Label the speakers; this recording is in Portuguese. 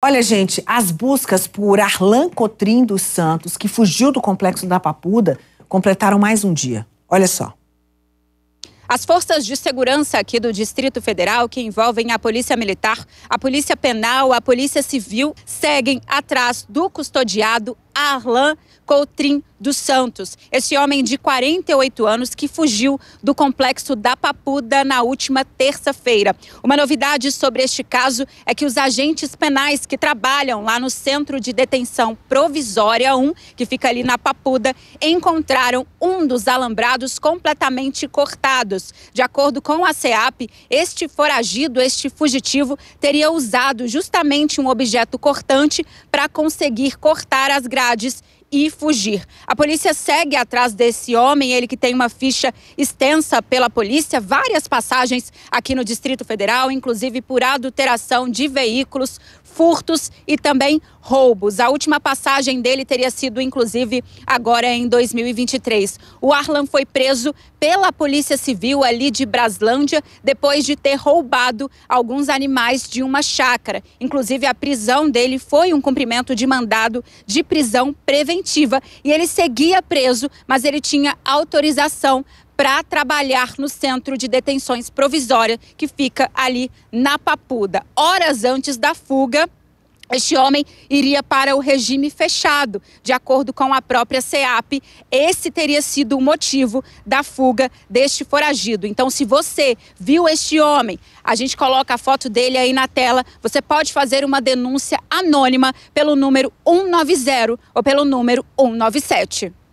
Speaker 1: Olha, gente, as buscas por Arlan Cotrim dos Santos, que fugiu do complexo da Papuda, completaram mais um dia. Olha só.
Speaker 2: As forças de segurança aqui do Distrito Federal, que envolvem a Polícia Militar, a Polícia Penal, a Polícia Civil, seguem atrás do custodiado Arlan Coutrin dos Santos. Esse homem de 48 anos que fugiu do complexo da Papuda na última terça-feira. Uma novidade sobre este caso é que os agentes penais que trabalham lá no Centro de Detenção Provisória 1, que fica ali na Papuda, encontraram um dos alambrados completamente cortados. De acordo com a CEAP, este foragido, este fugitivo, teria usado justamente um objeto cortante para conseguir cortar as grades e fugir. A polícia segue atrás desse homem, ele que tem uma ficha extensa pela polícia, várias passagens aqui no Distrito Federal, inclusive por adulteração de veículos, furtos e também roubos. A última passagem dele teria sido, inclusive, agora em 2023. O Arlan foi preso pela Polícia Civil ali de Braslândia depois de ter roubado alguns animais de uma chácara. Inclusive, a prisão dele foi um cumprimento de mandado de prisão preventiva e ele seguia preso, mas ele tinha autorização para trabalhar no centro de detenções provisória que fica ali na Papuda. Horas antes da fuga, este homem iria para o regime fechado, de acordo com a própria CEAP. Esse teria sido o motivo da fuga deste foragido. Então, se você viu este homem, a gente coloca a foto dele aí na tela, você pode fazer uma denúncia anônima pelo número 190 ou pelo número 197.